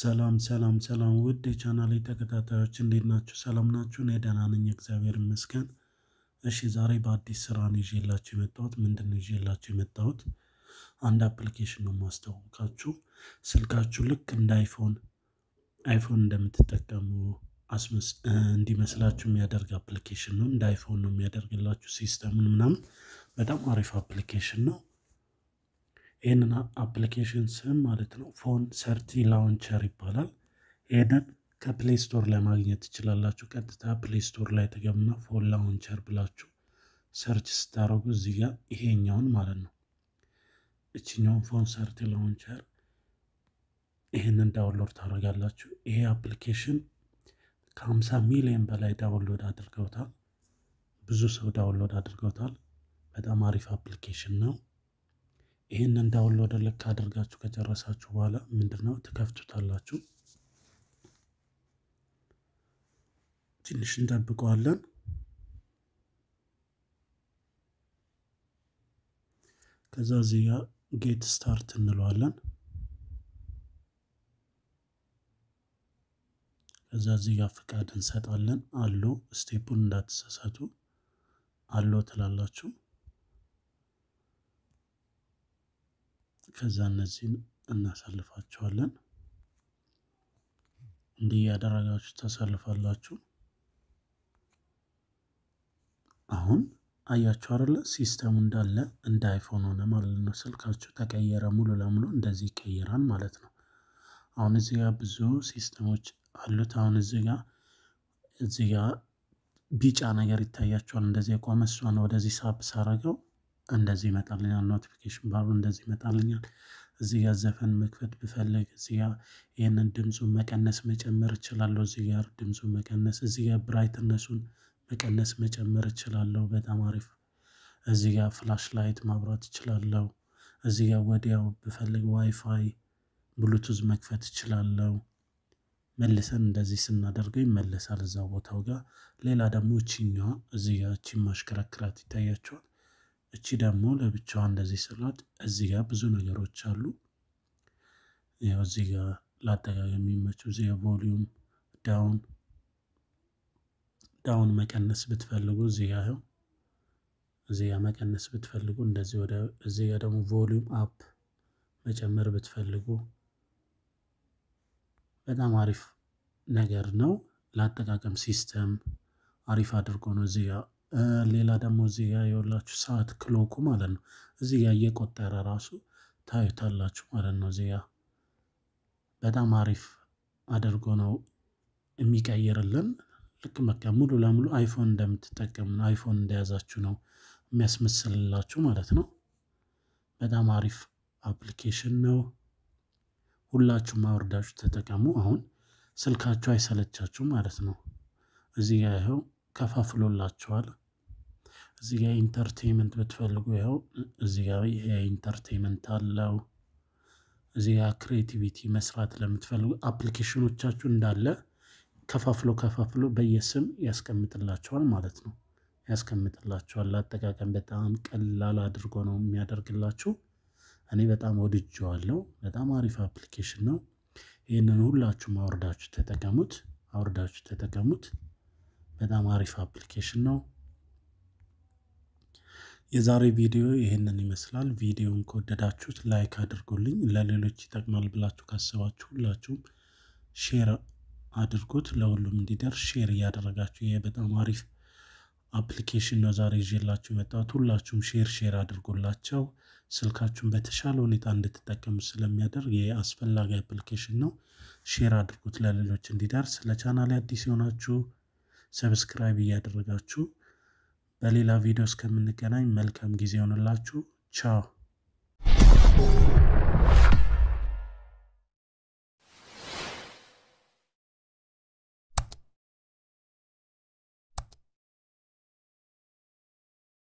ሰላም ሰላም ሰላም ውድ የቻናሌ ተከታታዮች እንዴት ናችሁ? ሰላም ናችሁ? እኔ ደህና ነኝ እግዚአብሔር ይመስገን። እሺ ዛሬ በአዲስ ስራ ነው ይዤላችሁ የመጣሁት። ምንድን ነው ይዤላችሁ የመጣሁት? አንድ አፕሊኬሽን ነው ማስተዋወቃችሁ። ስልካችሁ ልክ እንደ አይፎን አይፎን እንደምትጠቀሙ እንዲመስላችሁ የሚያደርግ አፕሊኬሽን ነው። እንደ አይፎን ነው የሚያደርግላችሁ ሲስተሙን ምናምን። በጣም አሪፍ አፕሊኬሽን ነው። ይህንን አፕሊኬሽን ስም ማለት ነው ፎን ሰርቲ ላውንቸር ይባላል። ይህንን ከፕሌይ ስቶር ላይ ማግኘት ትችላላችሁ። ቀጥታ ፕሌይ ስቶር ላይ ተገቡና ፎን ላውንቸር ብላችሁ ሰርች ስታደርጉ እዚህ ጋር ይሄኛውን ማለት ነው እችኛውን ፎን ሰርቲ ላውንቸር ይህንን ዳውንሎድ ታደርጋላችሁ። ይሄ አፕሊኬሽን ከ50 ሚሊዮን በላይ ዳውንሎድ አድርገውታል። ብዙ ሰው ዳውንሎድ አድርገውታል። በጣም አሪፍ አፕሊኬሽን ነው። ይህንን ዳውንሎድ ልክ አድርጋችሁ ከጨረሳችሁ በኋላ ምንድነው ትከፍቱታላችሁ። ትንሽ እንጠብቀዋለን። ከዛ እዚህ ጋር ጌት ስታርት እንለዋለን። ከዛ እዚህ ፍቃድ እንሰጣለን። አሎ ስቴፑን እንዳትሳሳቱ አሎ ትላላችሁ። ከዛ እነዚህን እናሳልፋቸዋለን። እንዲህ እያደረጋችሁ ታሳልፋላችሁ። አሁን አያችሁ አይደለ? ሲስተሙ እንዳለ እንደ አይፎን ሆነ ማለት ነው። ስልካችሁ ተቀየረ፣ ሙሉ ለሙሉ እንደዚህ ይቀየራል ማለት ነው። አሁን እዚህ ጋር ብዙ ሲስተሞች አሉት። አሁን እዚህ ጋር እዚህ ጋር ቢጫ ነገር ይታያቸዋል። እንደዚህ የቆመ እሷን ወደዚህ ሳብ ሳረገው እንደዚህ ይመጣልኛል። ኖቲፊኬሽን ባሩ እንደዚህ ይመጣልኛል። እዚህ ጋር ዘፈን መክፈት ብፈልግ እዚህ ጋር ይህንን ድምፁን መቀነስ መጨመር እችላለሁ። እዚህ ጋር ድምፁን መቀነስ፣ እዚህ ጋር ብራይትነሱን መቀነስ መጨመር እችላለሁ። በጣም አሪፍ። እዚህ ጋር ፍላሽ ላይት ማብራት እችላለሁ። እዚህ ጋር ወዲያው ብፈልግ ዋይፋይ ብሉቱዝ መክፈት እችላለሁ። መልሰን እንደዚህ ስናደርገው ይመለሳል እዛ ቦታው ጋር። ሌላ ደግሞ እቺኛዋ እዚህ ጋር እቺ ማሽከረክራት ይታያቸዋል። እቺ ደግሞ ለብቻዋ እንደዚህ ስላት እዚህ ጋር ብዙ ነገሮች አሉ። ያው እዚህ ጋር ለአጠቃቀም የሚመቹ እዚህ ጋር ቮሊዩም ዳውን ዳውን መቀነስ ብትፈልጉ እዚህ ጋር ያው እዚህ ጋር መቀነስ ብትፈልጉ እንደዚህ ወደ እዚህ ጋር ደግሞ ቮሊዩም አፕ መጨመር ብትፈልጉ በጣም አሪፍ ነገር ነው። ለአጠቃቀም ሲስተም አሪፍ አድርጎ ነው እዚህ ጋር ሌላ ደግሞ እዚህ ጋር የወላችሁ ሰዓት ክሎኩ ማለት ነው። እዚህ ጋር እየቆጠረ ራሱ ታዩታላችሁ ማለት ነው። እዚህ ጋር በጣም አሪፍ አድርጎ ነው የሚቀይርልን። ልክ መካ ሙሉ ለሙሉ አይፎን እንደምትጠቀሙን አይፎን እንደያዛችሁ ነው የሚያስመስልላችሁ ማለት ነው። በጣም አሪፍ አፕሊኬሽን ነው። ሁላችሁም አውርዳችሁ ተጠቀሙ። አሁን ስልካችሁ አይሰለቻችሁ ማለት ነው። እዚህ ጋር ይኸው ከፋፍሎላችኋል። እዚህ ጋር ኢንተርቴንመንት ብትፈልጉ ይኸው እዚህ ጋር ኢንተርቴንመንት አለው። እዚህ ጋር ክሬቲቪቲ መስራት ለምትፈልጉ አፕሊኬሽኖቻችሁ እንዳለ ከፋፍሎ ከፋፍሎ በየስም ያስቀምጥላቸዋል ማለት ነው። ያስቀምጥላቸዋል ለአጠቃቀም በጣም ቀላል አድርጎ ነው የሚያደርግላችሁ። እኔ በጣም ወድጀዋለሁ። በጣም አሪፍ አፕሊኬሽን ነው። ይህንን ሁላችሁም አውርዳችሁ ተጠቀሙት፣ አውርዳችሁ ተጠቀሙት። በጣም አሪፍ አፕሊኬሽን ነው። የዛሬ ቪዲዮ ይህንን ይመስላል። ቪዲዮን ከወደዳችሁት ላይክ አድርጉልኝ። ለሌሎች ይጠቅማል ብላችሁ ካሰባችሁ ሁላችሁም ሼር አድርጉት። ለሁሉም እንዲደርስ ሼር እያደረጋችሁ ይሄ በጣም አሪፍ አፕሊኬሽን ነው። ዛሬ ይዤላችሁ የመጣሁት ሁላችሁም ሼር ሼር አድርጎላቸው ስልካችሁን በተሻለ ሁኔታ እንድትጠቀሙ ስለሚያደርግ አስፈላጊ አፕሊኬሽን ነው። ሼር አድርጉት ለሌሎች እንዲደርስ። ለቻናል አዲስ የሆናችሁ ሰብስክራይብ እያደረጋችሁ በሌላ ቪዲዮ እስከምንገናኝ መልካም ጊዜ ይሆንላችሁ። ቻው